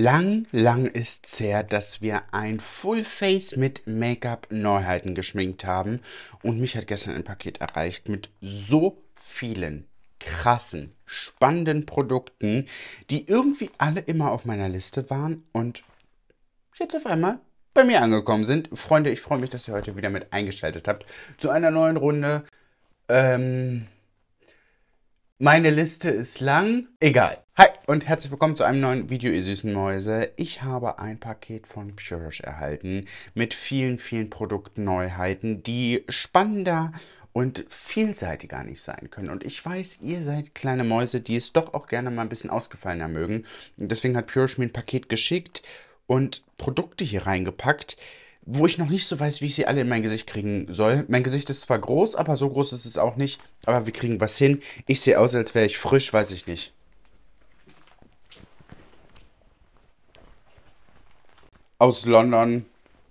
Lang, lang ist's her, dass wir ein Full Face mit Make-up Neuheiten geschminkt haben und mich hat gestern ein Paket erreicht mit so vielen krassen, spannenden Produkten, die irgendwie alle immer auf meiner Liste waren und jetzt auf einmal bei mir angekommen sind. Freunde, ich freue mich, dass ihr heute wieder mit eingeschaltet habt zu einer neuen Runde. Ähm, meine Liste ist lang. Egal. Hi und herzlich willkommen zu einem neuen Video, ihr süßen Mäuse. Ich habe ein Paket von Purish erhalten mit vielen, vielen Produktneuheiten, die spannender und vielseitiger nicht sein können. Und ich weiß, ihr seid kleine Mäuse, die es doch auch gerne mal ein bisschen ausgefallener mögen. deswegen hat Purish mir ein Paket geschickt und Produkte hier reingepackt, wo ich noch nicht so weiß, wie ich sie alle in mein Gesicht kriegen soll. Mein Gesicht ist zwar groß, aber so groß ist es auch nicht. Aber wir kriegen was hin. Ich sehe aus, als wäre ich frisch, weiß ich nicht. Aus London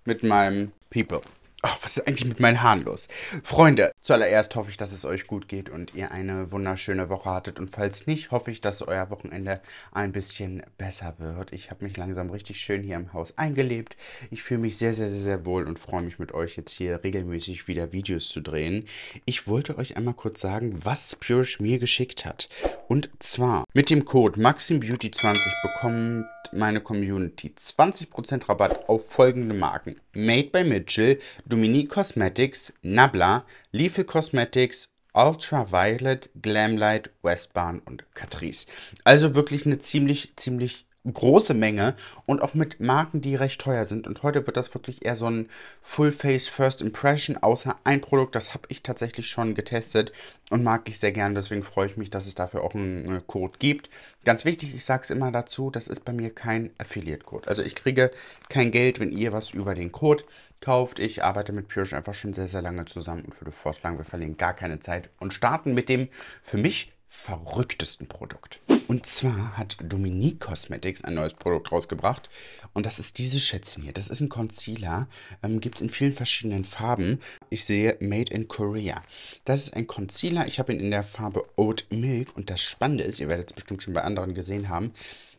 mit meinem People. Ach, was ist eigentlich mit meinen Haaren los? Freunde, zuallererst hoffe ich, dass es euch gut geht und ihr eine wunderschöne Woche hattet. Und falls nicht, hoffe ich, dass euer Wochenende ein bisschen besser wird. Ich habe mich langsam richtig schön hier im Haus eingelebt. Ich fühle mich sehr, sehr, sehr, sehr wohl und freue mich mit euch jetzt hier regelmäßig wieder Videos zu drehen. Ich wollte euch einmal kurz sagen, was Purish mir geschickt hat. Und zwar mit dem Code MaximBeauty20 bekommt meine Community 20% Rabatt auf folgende Marken. Made by Mitchell, Dominique Cosmetics, Nabla, Leafy Cosmetics, Ultraviolet, Glamlight, Westbahn und Catrice. Also wirklich eine ziemlich, ziemlich große Menge und auch mit Marken, die recht teuer sind. Und heute wird das wirklich eher so ein Full-Face First Impression, außer ein Produkt, das habe ich tatsächlich schon getestet und mag ich sehr gern. Deswegen freue ich mich, dass es dafür auch einen äh, Code gibt. Ganz wichtig, ich sage es immer dazu, das ist bei mir kein Affiliate-Code. Also ich kriege kein Geld, wenn ihr was über den Code kauft. Ich arbeite mit Purish einfach schon sehr, sehr lange zusammen und würde vorschlagen, wir verlieren gar keine Zeit und starten mit dem für mich verrücktesten Produkt. Und zwar hat Dominique Cosmetics ein neues Produkt rausgebracht. Und das ist dieses Schätzchen hier. Das ist ein Concealer. Ähm, Gibt es in vielen verschiedenen Farben. Ich sehe Made in Korea. Das ist ein Concealer. Ich habe ihn in der Farbe Oat Milk. Und das Spannende ist, ihr werdet es bestimmt schon bei anderen gesehen haben,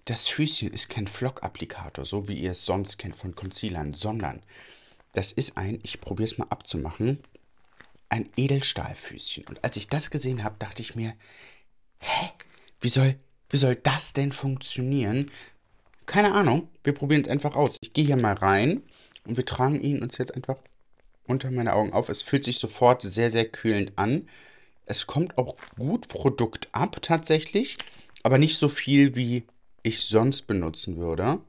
das Füßchen ist kein Flock-Applikator, so wie ihr es sonst kennt von Concealern, sondern das ist ein, ich probiere es mal abzumachen, ein Edelstahlfüßchen. Und als ich das gesehen habe, dachte ich mir, hä? Wie soll wie soll das denn funktionieren? Keine Ahnung. Wir probieren es einfach aus. Ich gehe hier mal rein und wir tragen ihn uns jetzt einfach unter meine Augen auf. Es fühlt sich sofort sehr, sehr kühlend an. Es kommt auch gut Produkt ab tatsächlich, aber nicht so viel, wie ich sonst benutzen würde.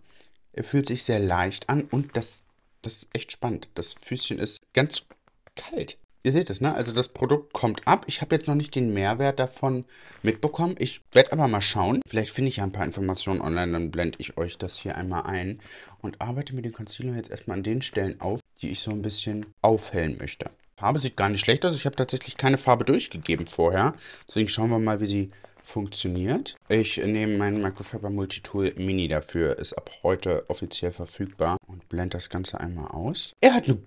Er fühlt sich sehr leicht an und das, das ist echt spannend. Das Füßchen ist ganz kalt. Ihr seht es, ne? Also das Produkt kommt ab. Ich habe jetzt noch nicht den Mehrwert davon mitbekommen. Ich werde aber mal schauen. Vielleicht finde ich ja ein paar Informationen online, dann blende ich euch das hier einmal ein und arbeite mit dem Concealer jetzt erstmal an den Stellen auf, die ich so ein bisschen aufhellen möchte. Farbe sieht gar nicht schlecht aus. Ich habe tatsächlich keine Farbe durchgegeben vorher. Deswegen schauen wir mal, wie sie funktioniert. Ich nehme mein Microfiber Multitool Mini dafür, ist ab heute offiziell verfügbar und blende das Ganze einmal aus. Er hat eine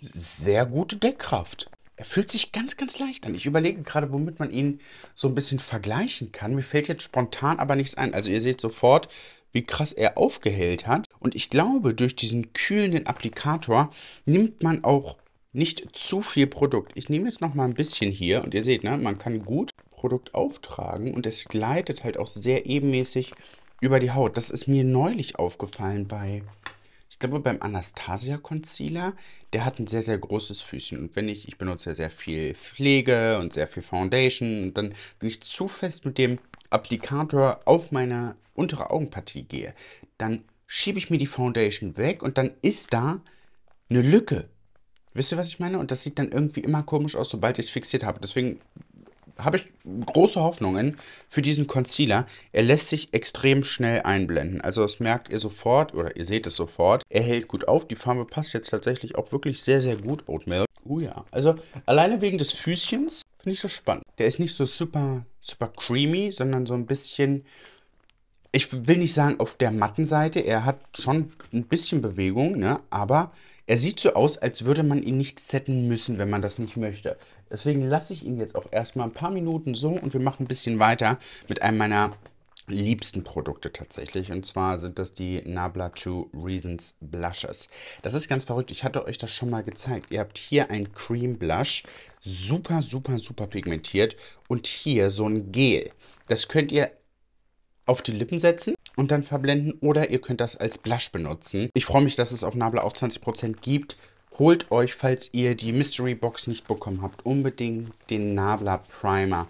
sehr gute Deckkraft. Er fühlt sich ganz, ganz leicht an. Ich überlege gerade, womit man ihn so ein bisschen vergleichen kann. Mir fällt jetzt spontan aber nichts ein. Also ihr seht sofort, wie krass er aufgehellt hat. Und ich glaube, durch diesen kühlenden Applikator nimmt man auch nicht zu viel Produkt. Ich nehme jetzt noch mal ein bisschen hier und ihr seht, ne, man kann gut Produkt auftragen und es gleitet halt auch sehr ebenmäßig über die Haut. Das ist mir neulich aufgefallen bei ich glaube beim Anastasia Concealer, der hat ein sehr, sehr großes Füßchen. Und wenn ich, ich benutze ja sehr viel Pflege und sehr viel Foundation. Und dann, wenn ich zu fest mit dem Applikator auf meine untere Augenpartie gehe, dann schiebe ich mir die Foundation weg und dann ist da eine Lücke. Wisst ihr, was ich meine? Und das sieht dann irgendwie immer komisch aus, sobald ich es fixiert habe. Deswegen habe ich große Hoffnungen für diesen Concealer. Er lässt sich extrem schnell einblenden. Also das merkt ihr sofort oder ihr seht es sofort. Er hält gut auf. Die Farbe passt jetzt tatsächlich auch wirklich sehr, sehr gut, Oatmeal. Oh ja. Also alleine wegen des Füßchens finde ich das spannend. Der ist nicht so super, super creamy, sondern so ein bisschen... Ich will nicht sagen auf der matten Seite. Er hat schon ein bisschen Bewegung, ne? aber er sieht so aus, als würde man ihn nicht setten müssen, wenn man das nicht möchte. Deswegen lasse ich ihn jetzt auch erstmal ein paar Minuten so und wir machen ein bisschen weiter mit einem meiner liebsten Produkte tatsächlich. Und zwar sind das die Nabla 2 Reasons Blushes. Das ist ganz verrückt. Ich hatte euch das schon mal gezeigt. Ihr habt hier ein Cream Blush. Super, super, super pigmentiert. Und hier so ein Gel. Das könnt ihr auf die Lippen setzen und dann verblenden oder ihr könnt das als Blush benutzen. Ich freue mich, dass es auf Nabla auch 20% gibt. Holt euch, falls ihr die Mystery Box nicht bekommen habt, unbedingt den Nabla Primer,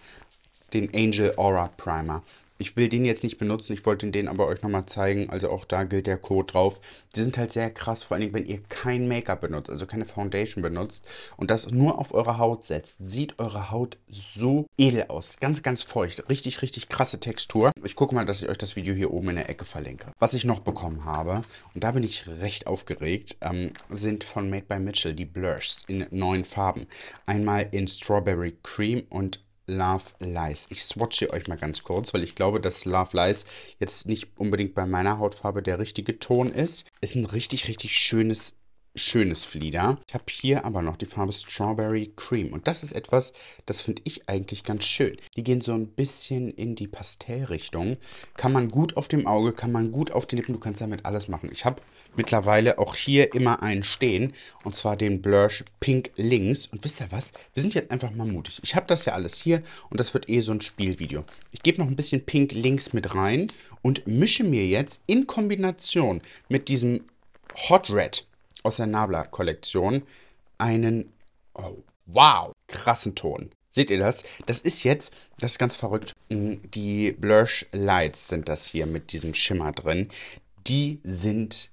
den Angel Aura Primer ich will den jetzt nicht benutzen, ich wollte den aber euch nochmal zeigen. Also auch da gilt der Code drauf. Die sind halt sehr krass, vor allem wenn ihr kein Make-up benutzt, also keine Foundation benutzt und das nur auf eure Haut setzt, sieht eure Haut so edel aus. Ganz, ganz feucht. Richtig, richtig krasse Textur. Ich gucke mal, dass ich euch das Video hier oben in der Ecke verlinke. Was ich noch bekommen habe, und da bin ich recht aufgeregt, ähm, sind von Made by Mitchell die Blurs in neun Farben. Einmal in Strawberry Cream und Love Lies. Ich swatche euch mal ganz kurz, weil ich glaube, dass Love Lies jetzt nicht unbedingt bei meiner Hautfarbe der richtige Ton ist. Ist ein richtig, richtig schönes schönes Flieder. Ich habe hier aber noch die Farbe Strawberry Cream. Und das ist etwas, das finde ich eigentlich ganz schön. Die gehen so ein bisschen in die Pastellrichtung. Kann man gut auf dem Auge, kann man gut auf den Lippen. Du kannst damit alles machen. Ich habe mittlerweile auch hier immer einen stehen. Und zwar den Blush Pink Links. Und wisst ihr was? Wir sind jetzt einfach mal mutig. Ich habe das ja alles hier. Und das wird eh so ein Spielvideo. Ich gebe noch ein bisschen Pink Links mit rein. Und mische mir jetzt in Kombination mit diesem Hot Red aus der Nabla-Kollektion einen, oh, wow, krassen Ton. Seht ihr das? Das ist jetzt, das ist ganz verrückt, die Blush Lights sind das hier mit diesem Schimmer drin. Die sind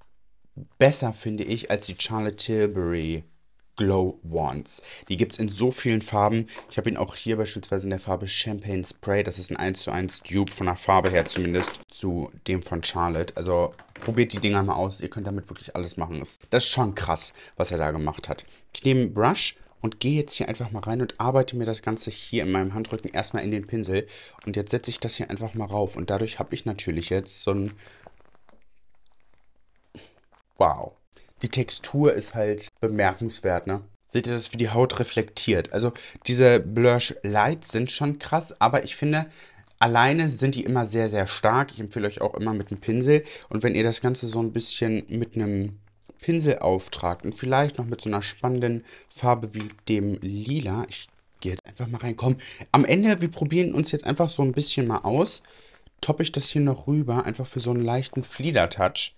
besser, finde ich, als die Charlotte Tilbury Glow Wands. Die gibt es in so vielen Farben. Ich habe ihn auch hier beispielsweise in der Farbe Champagne Spray. Das ist ein 1 zu 1 Dupe von der Farbe her zumindest zu dem von Charlotte. Also probiert die Dinger mal aus. Ihr könnt damit wirklich alles machen. Das ist schon krass, was er da gemacht hat. Ich nehme einen Brush und gehe jetzt hier einfach mal rein und arbeite mir das Ganze hier in meinem Handrücken erstmal in den Pinsel. Und jetzt setze ich das hier einfach mal rauf. Und dadurch habe ich natürlich jetzt so ein... Wow die Textur ist halt bemerkenswert, ne? Seht ihr das, wie die Haut reflektiert? Also diese Blush Lights sind schon krass, aber ich finde, alleine sind die immer sehr, sehr stark. Ich empfehle euch auch immer mit einem Pinsel. Und wenn ihr das Ganze so ein bisschen mit einem Pinsel auftragt und vielleicht noch mit so einer spannenden Farbe wie dem Lila, ich gehe jetzt einfach mal reinkommen. Am Ende, wir probieren uns jetzt einfach so ein bisschen mal aus. Toppe ich das hier noch rüber, einfach für so einen leichten Flieder-Touch.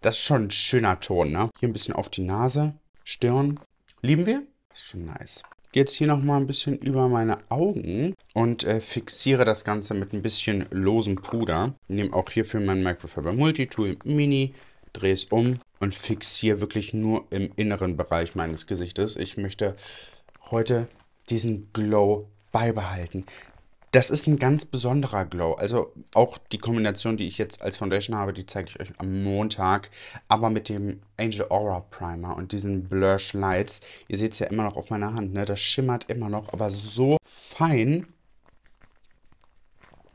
Das ist schon ein schöner Ton, ne? Hier ein bisschen auf die Nase, Stirn. Lieben wir? Das ist schon nice. Gehe jetzt hier nochmal ein bisschen über meine Augen und äh, fixiere das Ganze mit ein bisschen losem Puder. Nehme auch hierfür mein Microfiber Multitool Mini, drehe es um und fixiere wirklich nur im inneren Bereich meines Gesichtes. Ich möchte heute diesen Glow beibehalten. Das ist ein ganz besonderer Glow. Also auch die Kombination, die ich jetzt als Foundation habe, die zeige ich euch am Montag. Aber mit dem Angel Aura Primer und diesen Blush Lights. Ihr seht es ja immer noch auf meiner Hand, ne? Das schimmert immer noch, aber so fein.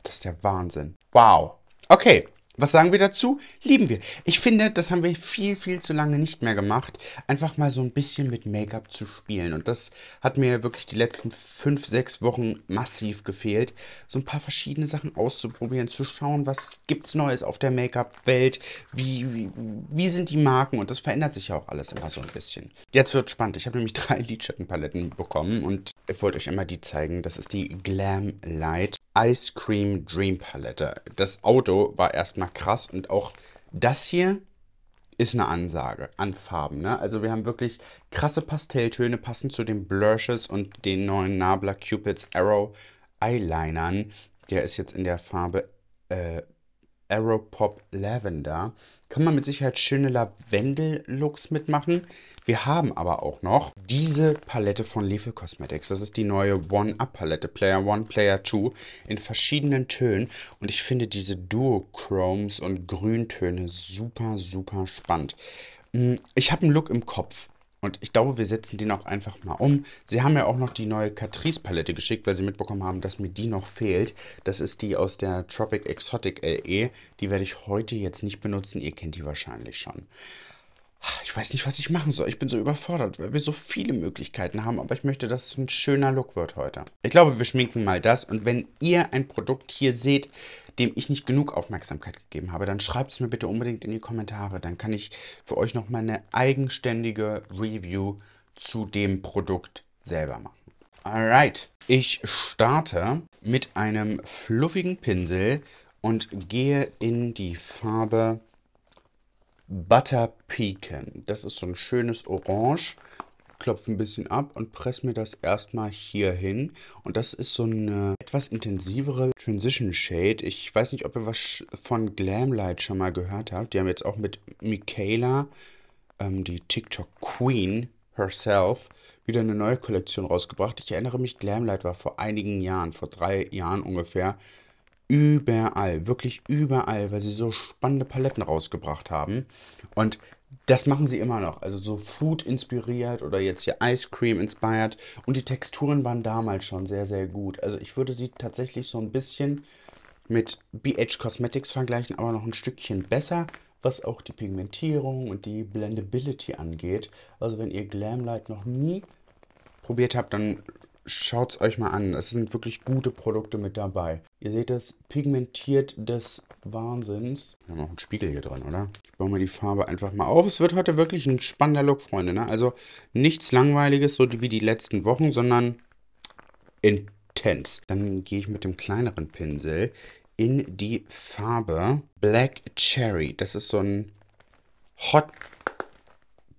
Das ist der Wahnsinn. Wow. Okay, was sagen wir dazu? Lieben wir. Ich finde, das haben wir viel, viel zu lange nicht mehr gemacht. Einfach mal so ein bisschen mit Make-up zu spielen. Und das hat mir wirklich die letzten fünf, sechs Wochen massiv gefehlt. So ein paar verschiedene Sachen auszuprobieren, zu schauen, was gibt's Neues auf der Make-up-Welt, wie, wie, wie sind die Marken und das verändert sich ja auch alles immer so ein bisschen. Jetzt wird spannend. Ich habe nämlich drei Lidschattenpaletten bekommen und ich wollte euch einmal die zeigen. Das ist die Glam Light Ice Cream Dream Palette. Das Auto war erstmal krass und auch das hier ist eine Ansage an Farben. Ne? Also wir haben wirklich krasse Pastelltöne, passend zu den Blushes und den neuen Nabla Cupid's Arrow Eyelinern. Der ist jetzt in der Farbe äh, Arrow Pop Lavender kann man mit Sicherheit schöne Lavendel-Looks mitmachen. Wir haben aber auch noch diese Palette von Level Cosmetics. Das ist die neue One-Up-Palette, Player One, Player Two, in verschiedenen Tönen. Und ich finde diese Duochromes und Grüntöne super, super spannend. Hm, ich habe einen Look im Kopf. Und ich glaube, wir setzen den auch einfach mal um. Sie haben ja auch noch die neue Catrice Palette geschickt, weil Sie mitbekommen haben, dass mir die noch fehlt. Das ist die aus der Tropic Exotic LE. Die werde ich heute jetzt nicht benutzen. Ihr kennt die wahrscheinlich schon. Ah, ich weiß nicht, was ich machen soll. Ich bin so überfordert, weil wir so viele Möglichkeiten haben, aber ich möchte, dass es ein schöner Look wird heute. Ich glaube, wir schminken mal das und wenn ihr ein Produkt hier seht, dem ich nicht genug Aufmerksamkeit gegeben habe, dann schreibt es mir bitte unbedingt in die Kommentare. Dann kann ich für euch nochmal eine eigenständige Review zu dem Produkt selber machen. Alright, ich starte mit einem fluffigen Pinsel und gehe in die Farbe Butter Pecan. Das ist so ein schönes Orange. Klopfe ein bisschen ab und presse mir das erstmal hier hin. Und das ist so eine etwas intensivere Transition Shade. Ich weiß nicht, ob ihr was von Glamlight schon mal gehört habt. Die haben jetzt auch mit Michaela, ähm, die TikTok Queen herself, wieder eine neue Kollektion rausgebracht. Ich erinnere mich, Glamlight war vor einigen Jahren, vor drei Jahren ungefähr, überall, wirklich überall, weil sie so spannende Paletten rausgebracht haben. Und das machen sie immer noch. Also so Food inspiriert oder jetzt hier Ice Cream inspired. Und die Texturen waren damals schon sehr, sehr gut. Also ich würde sie tatsächlich so ein bisschen mit BH Cosmetics vergleichen, aber noch ein Stückchen besser, was auch die Pigmentierung und die Blendability angeht. Also wenn ihr Glam Light noch nie probiert habt, dann schaut es euch mal an. Es sind wirklich gute Produkte mit dabei. Ihr seht das pigmentiert des Wahnsinns. Wir haben auch einen Spiegel hier drin, oder? Ich baue mal die Farbe einfach mal auf. Es wird heute wirklich ein spannender Look, Freunde. Ne? Also nichts Langweiliges, so wie die letzten Wochen, sondern intens. Dann gehe ich mit dem kleineren Pinsel in die Farbe Black Cherry. Das ist so ein Hot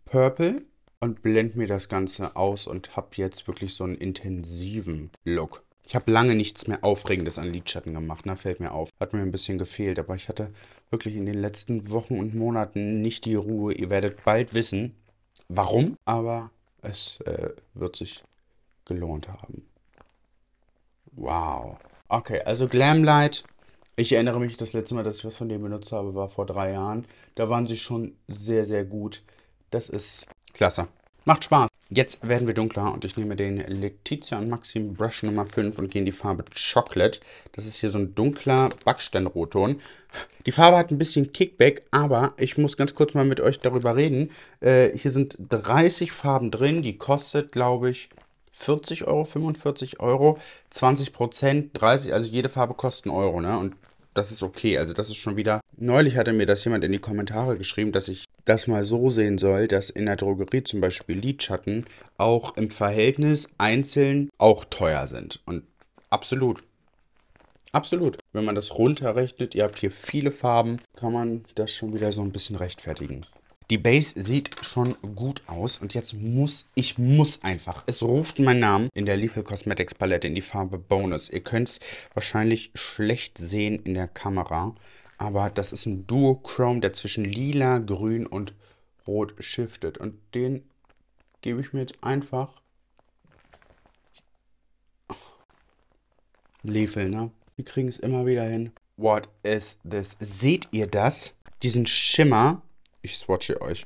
Purple und blende mir das Ganze aus und habe jetzt wirklich so einen intensiven Look. Ich habe lange nichts mehr Aufregendes an Lidschatten gemacht, ne? fällt mir auf. Hat mir ein bisschen gefehlt, aber ich hatte wirklich in den letzten Wochen und Monaten nicht die Ruhe. Ihr werdet bald wissen, warum, aber es äh, wird sich gelohnt haben. Wow. Okay, also Glamlight. Ich erinnere mich, das letzte Mal, dass ich was von dem benutzt habe, war vor drei Jahren. Da waren sie schon sehr, sehr gut. Das ist Klasse. Macht Spaß. Jetzt werden wir dunkler und ich nehme den Letizia und Maxim Brush Nummer 5 und gehe in die Farbe Chocolate. Das ist hier so ein dunkler Backsteinrotton. Die Farbe hat ein bisschen Kickback, aber ich muss ganz kurz mal mit euch darüber reden. Äh, hier sind 30 Farben drin, die kostet, glaube ich, 40 Euro, 45 Euro, 20 Prozent, 30, also jede Farbe kostet einen Euro, ne? Und das ist okay. Also das ist schon wieder. Neulich hatte mir das jemand in die Kommentare geschrieben, dass ich das mal so sehen soll, dass in der Drogerie zum Beispiel Lidschatten auch im Verhältnis einzeln auch teuer sind. Und absolut. Absolut. Wenn man das runterrechnet, ihr habt hier viele Farben, kann man das schon wieder so ein bisschen rechtfertigen. Die Base sieht schon gut aus und jetzt muss, ich muss einfach. Es ruft meinen Namen in der Lethal Cosmetics Palette in die Farbe Bonus. Ihr könnt es wahrscheinlich schlecht sehen in der Kamera. Aber das ist ein Duochrome, der zwischen lila, grün und rot shiftet. Und den gebe ich mir jetzt einfach Level, ne? Wir kriegen es immer wieder hin. What is this? Seht ihr das? Diesen Schimmer. Ich swatche euch.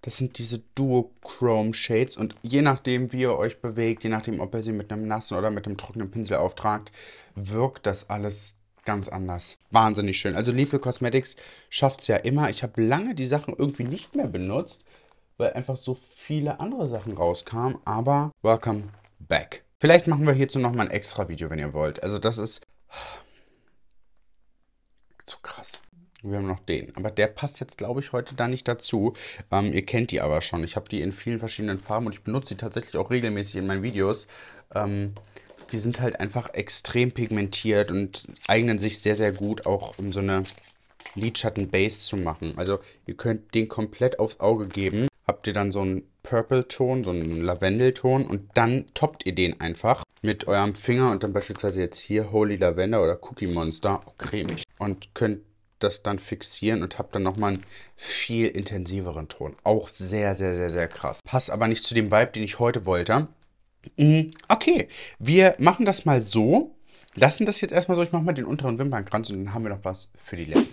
Das sind diese Duochrome Shades und je nachdem, wie ihr euch bewegt, je nachdem, ob ihr sie mit einem nassen oder mit einem trockenen Pinsel auftragt, wirkt das alles ganz anders. Wahnsinnig schön. Also Leafle Cosmetics schafft es ja immer. Ich habe lange die Sachen irgendwie nicht mehr benutzt, weil einfach so viele andere Sachen rauskamen. Aber welcome back. Vielleicht machen wir hierzu nochmal ein extra Video, wenn ihr wollt. Also das ist zu so krass. Wir haben noch den. Aber der passt jetzt, glaube ich, heute da nicht dazu. Ähm, ihr kennt die aber schon. Ich habe die in vielen verschiedenen Farben und ich benutze die tatsächlich auch regelmäßig in meinen Videos. Ähm, die sind halt einfach extrem pigmentiert und eignen sich sehr, sehr gut auch um so eine Lidschatten-Base zu machen. Also ihr könnt den komplett aufs Auge geben, habt ihr dann so einen Purple-Ton, so einen Lavendelton und dann toppt ihr den einfach mit eurem Finger und dann beispielsweise jetzt hier Holy Lavender oder Cookie Monster, oh, cremig, und könnt das dann fixieren und habt dann nochmal einen viel intensiveren Ton. Auch sehr, sehr, sehr, sehr krass. Passt aber nicht zu dem Vibe, den ich heute wollte. Mhm. Okay, wir machen das mal so. Lassen das jetzt erstmal so. Ich mache mal den unteren Wimpernkranz und dann haben wir noch was für die Lippen.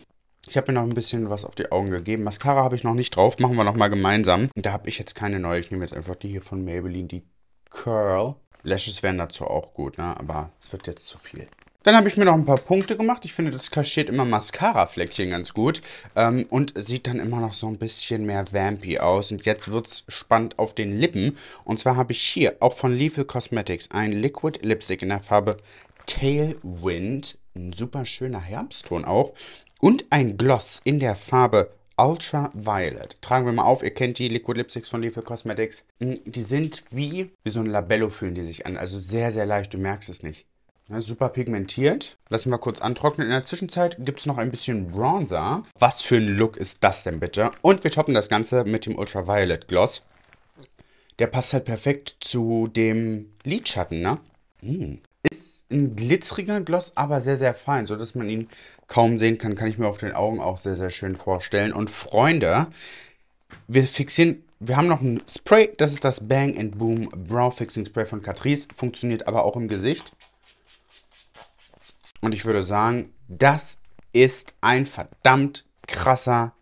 Ich habe mir noch ein bisschen was auf die Augen gegeben. Mascara habe ich noch nicht drauf. Machen wir nochmal gemeinsam. da habe ich jetzt keine neue. Ich nehme jetzt einfach die hier von Maybelline, die Curl. Lashes wären dazu auch gut, ne? aber es wird jetzt zu viel. Dann habe ich mir noch ein paar Punkte gemacht. Ich finde, das kaschiert immer Mascara-Fleckchen ganz gut. Ähm, und sieht dann immer noch so ein bisschen mehr vampy aus. Und jetzt wird es spannend auf den Lippen. Und zwar habe ich hier auch von Lethal Cosmetics ein Liquid Lipstick in der Farbe Tailwind. Ein super schöner Herbstton auch. Und ein Gloss in der Farbe Ultra Violet. Tragen wir mal auf, ihr kennt die Liquid Lipsticks von Leafy Cosmetics. Hm, die sind wie, wie so ein Labello fühlen die sich an. Also sehr, sehr leicht, du merkst es nicht. Ja, ne, super pigmentiert. Lass Lassen mal kurz antrocknen. In der Zwischenzeit gibt es noch ein bisschen Bronzer. Was für ein Look ist das denn bitte? Und wir toppen das Ganze mit dem Ultraviolet Gloss. Der passt halt perfekt zu dem Lidschatten, ne? Hm. Ist ein glitzeriger Gloss, aber sehr, sehr fein, sodass man ihn kaum sehen kann. Kann ich mir auf den Augen auch sehr, sehr schön vorstellen. Und Freunde, wir fixieren wir haben noch ein Spray, das ist das Bang Boom Brow Fixing Spray von Catrice, funktioniert aber auch im Gesicht. Und ich würde sagen, das ist ein verdammt krasser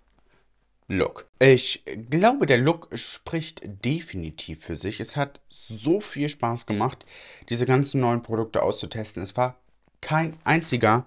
Look. Ich glaube, der Look spricht definitiv für sich. Es hat so viel Spaß gemacht, diese ganzen neuen Produkte auszutesten. Es war kein einziger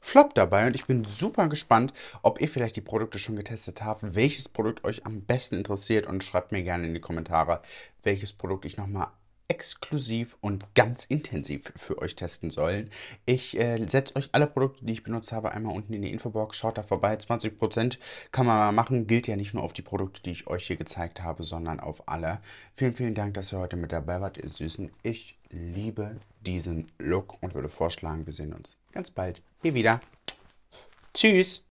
Flop dabei und ich bin super gespannt, ob ihr vielleicht die Produkte schon getestet habt, welches Produkt euch am besten interessiert und schreibt mir gerne in die Kommentare, welches Produkt ich nochmal exklusiv und ganz intensiv für euch testen sollen. Ich äh, setze euch alle Produkte, die ich benutzt habe, einmal unten in die Infobox. Schaut da vorbei. 20% kann man mal machen. Gilt ja nicht nur auf die Produkte, die ich euch hier gezeigt habe, sondern auf alle. Vielen, vielen Dank, dass ihr heute mit dabei wart, ihr Süßen. Ich liebe diesen Look und würde vorschlagen, wir sehen uns ganz bald hier wieder. Tschüss!